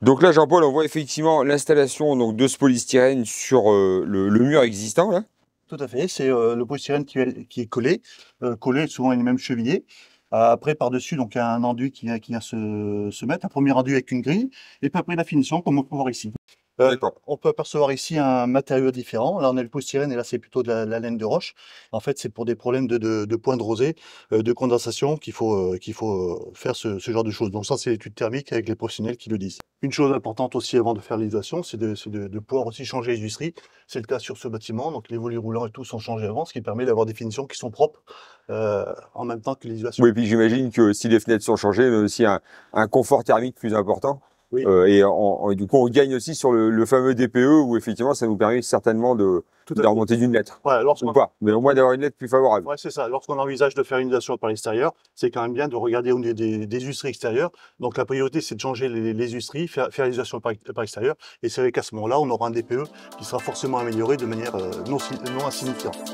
Donc là, Jean-Paul, on voit effectivement l'installation de ce polystyrène sur euh, le, mur existant. Tout à fait, c'est euh, le polystyrène qui, est, collé, euh, collé souvent à une même cheminée. Après, par-dessus, donc un enduit qui vient, se, se, mettre, un premier enduit avec une grille, et puis après la finition, comme on peut voir ici. Euh, on peut apercevoir ici un matériau différent. Là, on a le polystyrène et là, c'est plutôt de la, laine de roche. En fait, c'est pour des problèmes de, de, de points de rosée, euh, de condensation qu'il faut, euh, qu'il faut faire ce, genre de choses. Donc ça, c'est l'étude thermique avec les professionnels qui le disent. Une chose importante aussi avant de faire l'isolation, c'est de, pouvoir aussi changer les huisseries. C'est le cas sur ce bâtiment. Donc les volets roulants et tout sont changés avant, ce qui permet d'avoir des finitions qui sont propres en même temps que l'isolation. Oui, et puis j'imagine que si les fenêtres sont changées, mais aussi un confort thermique plus important. Euh, et, du coup, on gagne aussi sur le, fameux DPE où effectivement, ça nous permet certainement de, remonter d'une lettre. Ou pas, mais au moins d'avoir une lettre plus favorable. Ouais, c'est ça. Lorsqu'on envisage de faire une usation par l'extérieur, c'est quand même bien de regarder au des, des useries extérieures. Donc la priorité, c'est de changer les, les faire, faire par, par l'extérieur. Et c'est vrai qu'à ce moment-là, on aura un DPE qui sera forcément amélioré de manière euh, non, non insignifiante.